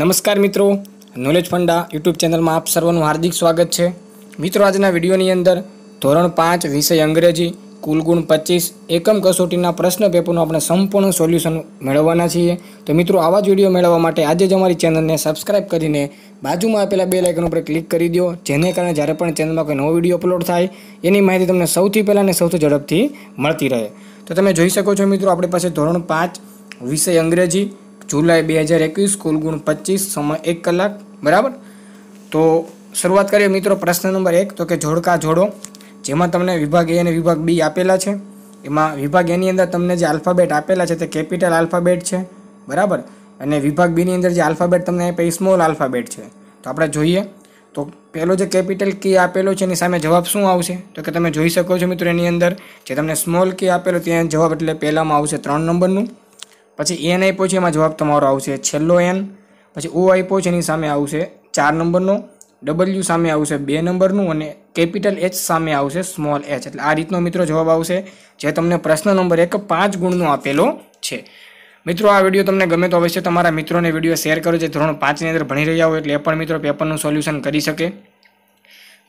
નમસ્કાર મિત્રો knowledge funda YouTube ચેનલમાં આપ સર્વનું હાર્દિક સ્વાગત છે મિત્રો આજના વિડીયોની અંદર ધોરણ પાંચ વિષય અંગ્રેજી કુલગુણ પચીસ એકમ કસોટીના પ્રશ્ન પેપરનું આપણે સંપૂર્ણ સોલ્યુશન મેળવવાના છીએ તો મિત્રો આવા જ વિડીયો મેળવવા માટે આજે જ અમારી ચેનલને સબસ્ક્રાઇબ કરીને બાજુમાં આપેલા બે લાઇકન ઉપર ક્લિક કરી દો જેને કારણે જ્યારે પણ ચેનલમાં કોઈ નવો વિડીયો અપલોડ થાય એની માહિતી તમને સૌથી પહેલાં અને સૌથી ઝડપથી મળતી રહે તો તમે જોઈ શકો છો મિત્રો આપણી પાસે ધોરણ પાંચ વિષય અંગ્રેજી જુલાઈ બે હજાર એકવીસ કુલ ગુણ પચીસ સમય એક કલાક બરાબર તો શરૂઆત કરીએ મિત્રો પ્રશ્ન નંબર એક તો કે જોડકા જોડો જેમાં તમને વિભાગ એ અને વિભાગ બી આપેલા છે એમાં વિભાગ એની અંદર તમને જે આલ્ફાબેટ આપેલા છે તે કેપિટલ આલ્ફાબેટ છે બરાબર અને વિભાગ બીની અંદર જે આલ્ફાબેટ તમને આપે એ સ્મોલ આલ્ફાબેટ છે તો આપણે જોઈએ તો પહેલો જે કેપિટલ કી આપેલો છે એની સામે જવાબ શું આવશે તો કે તમે જોઈ શકો છો મિત્રો એની અંદર જે તમને સ્મોલ કી આપેલો ત્યાં જવાબ એટલે પહેલામાં આવશે ત્રણ નંબરનું પછી એન આપ્યો છે એમાં જવાબ તમારો આવશે છેલ્લો એન પછી ઓ આપ્યો છે એની સામે આવશે ચાર નંબરનો ડબલ્યુ સામે આવશે બે નંબરનું અને કેપિટલ એચ સામે આવશે સ્મોલ એચ એટલે આ રીતનો મિત્રો જવાબ આવશે જે તમને પ્રશ્ન નંબર એક પાંચ ગુણનો આપેલો છે મિત્રો આ વિડીયો તમને ગમે તો અવશ્ય તમારા મિત્રોને વિડીયો શેર કરો જે ધોરણ પાંચની અંદર ભણી રહ્યા હોય એટલે એ પણ મિત્રો પેપરનું સોલ્યુશન કરી શકે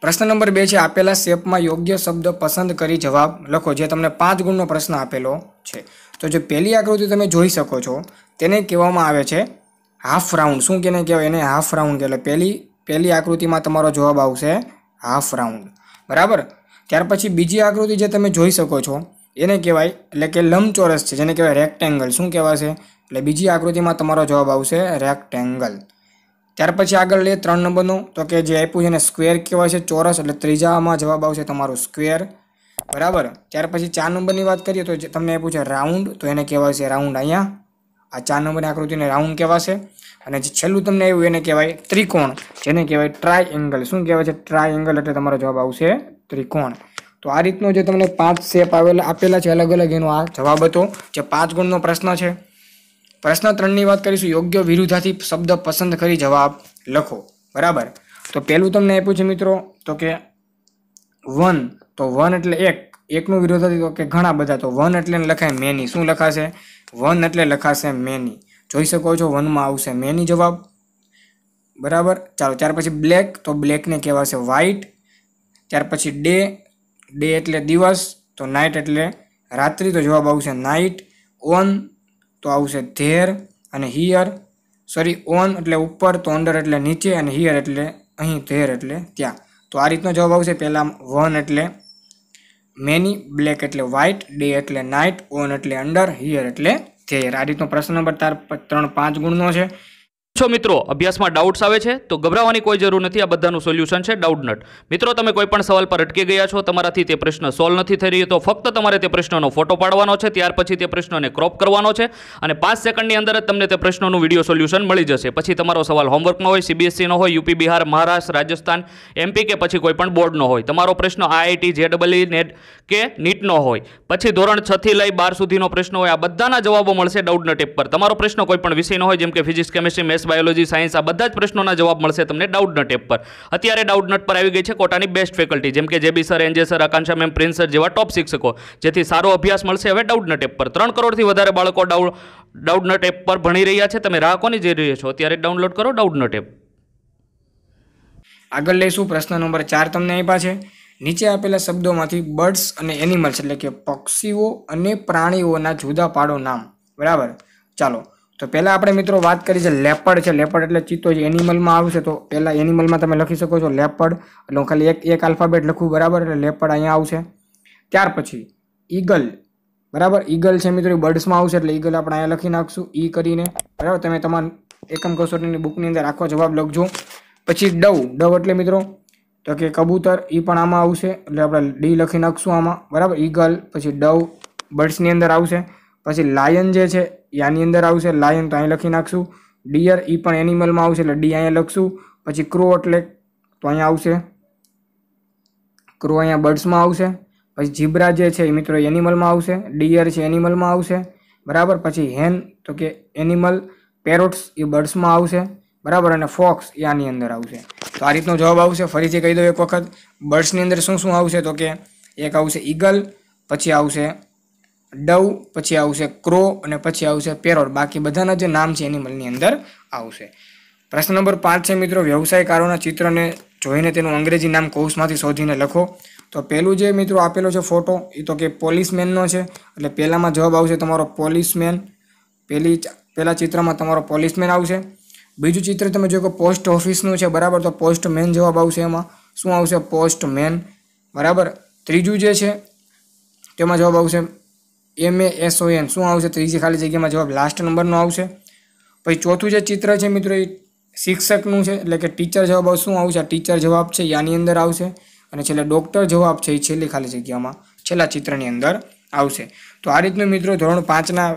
પ્રશ્ન નંબર બે છે આપેલા શેપમાં યોગ્ય શબ્દ પસંદ કરી જવાબ લખો જે તમને પાંચ ગુણનો પ્રશ્ન આપેલો છે તો જે પહેલી આકૃતિ તમે જોઈ શકો છો તેને કહેવામાં આવે છે હાફ રાઉન્ડ શું કેને કહેવાય એને હાફ રાઉન્ડ એટલે પહેલી પહેલી આકૃતિમાં તમારો જવાબ આવશે હાફ રાઉન્ડ બરાબર ત્યાર પછી બીજી આકૃતિ જે તમે જોઈ શકો છો એને કહેવાય એટલે કે લંબચોરસ છે જેને કહેવાય રેક્ટેંગલ શું કહેવાશે એટલે બીજી આકૃતિમાં તમારો જવાબ આવશે રેક્ટેંગલ ત્યાર પછી આગળ લઈએ ત્રણ નંબરનું તો કે જે આપ્યું છે એને સ્ક્વેર કહેવાય છે ચોરસ એટલે ત્રીજામાં જવાબ આવશે તમારો સ્ક્વેર બરાબર ત્યાર પછી ચાર નંબરની વાત કરીએ તો તમને એ પૂછે રાઉન્ડ તો એને કહેવાશે રાઉન્ડ અહીંયા આ ચાર નંબરની આકૃતિને રાઉન્ડ કહેવાશે અને જે છેલ્લું તમને આવ્યું એને કહેવાય ત્રિકોણ જેને કહેવાય ટ્રાય એંગલ શું કહેવાય છે ટ્રાય એંગલ એટલે તમારો જવાબ આવશે ત્રિકોણ તો આ રીતનો જે તમને પાંચ શેપ આવેલા આપેલા છે અલગ અલગ એનો આ જવાબ હતો જે પાંચ ગુણનો પ્રશ્ન છે પ્રશ્ન ત્રણની વાત કરીશું યોગ્ય વિરુદ્ધાથી શબ્દ પસંદ કરી જવાબ લખો બરાબર તો પહેલું તમને એ પૂછે મિત્રો તો કે વન તો વન એટલે એક એકનું વિરોધ તો કે ઘણા બધા તો વન એટલે લખાય મેની શું લખાશે વન એટલે લખાશે મેની જોઈ શકો છો વનમાં આવશે મેની જવાબ બરાબર ચાલો ત્યાર પછી બ્લેક તો બ્લેકને કહેવાશે વ્હાઇટ ત્યાર પછી ડે ડે એટલે દિવસ તો નાઇટ એટલે રાત્રિ તો જવાબ આવશે નાઇટ ઓન તો આવશે ધેર અને હિયર સોરી ઓન એટલે ઉપર તો અંડર એટલે નીચે અને હિયર એટલે અહીં ધેર એટલે ત્યાં તો આ રીતનો જવાબ આવશે પહેલાં વન એટલે મેની બ્લેક એટલે વ્હાઇટ ડે એટલે નાઇટ ઓન એટલે અંડર હિયર એટલે ધેયર આ રીતનો પ્રશ્ન નંબર તાર ત્રણ પાંચ ગુણનો છે છો મિત્રો અભ્યાસમાં ડાઉટ્સ આવે છે તો ગભરાવાની કોઈ જરૂર નથી આ બધાનું સોલ્યુશન છે ડાઉટનટ મિત્રો તમે કોઈ પણ સવાલ પર અટકી ગયા છો તમારાથી તે પ્રશ્ન સોલ્વ નથી થઈ રહ્યો તો ફક્ત તમારે તે પ્રશ્નનો ફોટો પાડવાનો છે ત્યાર પછી તે પ્રશ્નને ક્રોપ કરવાનો છે અને પાંચ સેકન્ડની અંદર જ તમને તે પ્રશ્નોનું વિડીયો સોલ્યુશન મળી જશે પછી તમારો સવાલ હોમવર્કનો હોય સીબીએસસીનો હોય યુપી બિહાર મહારાષ્ટ્ર રાજસ્થાન એમપી કે પછી કોઈપણ બોર્ડનો હોય તમારો પ્રશ્ન આઈઆઈટી જેડબલઈ નેટ કે નીટનો હોય પછી ધોરણ છથી લઈ બાર સુધીનો પ્રશ્ન હોય આ બધાના જવાબો મળશે ડાઉટ નટ એપ પર તમારો પ્રશ્ન કોઈપણ પણ વિષયનો હોય જેમ કે physics chemistry maths GS biology science આ બધા જ પ્રશ્નોના જવાબ મળશે તમને ડાઉટનટ એપ પર અત્યારે ડાઉટનટ પર આવી ગઈ છે કોટાની બેસ્ટ ફેકલ્ટી જેમ કે JB sir NJ sir Akanksha ma'am Prince sir જેવા ટોપ શિક્ષકો જેથી સારો અભ્યાસ મળશે હવે ડાઉટનટ એપ પર ત્રણ કરોડથી વધારે બાળકો ડાઉટ ડાઉટનટ એપ પર ભણી રહ્યા છે તમે રાહ જઈ રહ્યા છો અત્યારે ડાઉનલોડ કરો ડાઉટનટ એપ આગળ લઈશું પ્રશ્ન નંબર ચાર તમને આપ્યા છે નીચે આપેલા શબ્દોમાંથી બર્ડ્સ અને એનિમલ્સ એટલે કે પક્ષીઓ અને પ્રાણીઓના જુદા પાડો નામ બરાબર ચાલો તો પહેલાં આપણે મિત્રો વાત કરી છે લેપડ છે લેપડ એટલે ચિત્તો જે એનિમલમાં આવશે તો પહેલાં એનિમલમાં તમે લખી શકો છો લેપડ એટલે ખાલી એક એક આલ્ફાબેટ લખવું બરાબર એટલે લેપડ અહીંયા આવશે ત્યાર પછી ઈગલ બરાબર ઈગલ છે મિત્રો બર્ડ્સમાં આવશે એટલે ઈગલ આપણે અહીંયા લખી નાખશું ઈ e કરીને બરાબર તમે તમારા એકમ કસોટીની બુકની અંદર આખો જવાબ લખજો પછી ડવ ડવ એટલે મિત્રો તો કે કબૂતર એ પણ આમાં આવશે એટલે આપણે ડી લખી નાખશું આમાં બરાબર ઈગલ પછી ડવ બર્ડ્સની અંદર આવશે પછી લાયન જે છે યાની અંદર આવશે લાયન તો અહીં લખી નાખશું ડિયર એ પણ એનિમલમાં આવશે એટલે ડી અહીંયા લખશું પછી ક્રો એટલે તો અહીંયા આવશે ક્રો અહીંયા બર્ડ્સમાં આવશે પછી જીબ્રા જે છે એ મિત્રો એનિમલમાં આવશે ડિયર છે એનિમલમાં આવશે બરાબર પછી હેન તો કે એનિમલ પેરોટ્સ એ બર્ડ્સમાં આવશે બરાબર અને ફોક્સ એ આની અંદર આવશે તો આ રીતનો જવાબ આવશે ફરીથી કહી દઉં એક વખત બર્ડ્સની અંદર શું શું આવશે તો કે એક આવશે ઈગલ પછી આવશે ડવ પછી આવશે ક્રો અને પછી આવશે પેરોર બાકી બધાના જે નામ છે એનિમલની અંદર આવશે પ્રશ્ન નંબર પાંચ છે મિત્રો વ્યવસાયકારોના ચિત્રને જોઈને તેનું અંગ્રેજી નામ કોર્સમાંથી શોધીને લખો તો પહેલું જે મિત્રો આપેલો છે ફોટો એ તો કે પોલીસમેનનો છે એટલે પહેલામાં જવાબ આવશે તમારો પોલીસમેન પહેલી પહેલાં ચિત્રમાં તમારો પોલીસમેન આવશે બીજું ચિત્ર તમે જો કે પોસ્ટ ઓફિસનું છે બરાબર તો પોસ્ટમેન જવાબ આવશે એમાં શું આવશે પોસ્ટમેન બરાબર ત્રીજું જે છે તેમાં જવાબ આવશે એમ એ એસ ઓ એન શું આવશે ત્રીજી ખાલી જગ્યામાં જવાબ લાસ્ટ નંબરનો આવશે પછી ચોથું જે ચિત્ર છે મિત્રો એ શિક્ષકનું છે એટલે કે ટીચર જવાબ શું આવશે આ ટીચર જવાબ છે આની અંદર આવશે અને છેલ્લે ડૉક્ટર જવાબ છે એ છેલ્લી ખાલી જગ્યામાં છેલ્લા ચિત્રની અંદર આવશે તો આ રીતનું મિત્રો ધોરણ પાંચના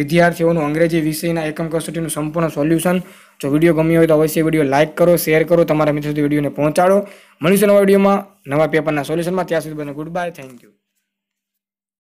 વિદ્યાર્થીઓનું અંગ્રેજી વિષયના એકમ કસોટીનું સંપૂર્ણ સોલ્યુશન જો વિડીયો ગમ્યો હોય તો અવશ્ય વિડીયો લાઇક કરો શેર કરો તમારા મિત્રો સુધી વિડીયોને પહોંચાડો મળીશું નવા વિડીયોમાં નવા પેપરના સોલ્યુશનમાં ત્યાં સુધી બને ગુડ બાય થેન્ક યુ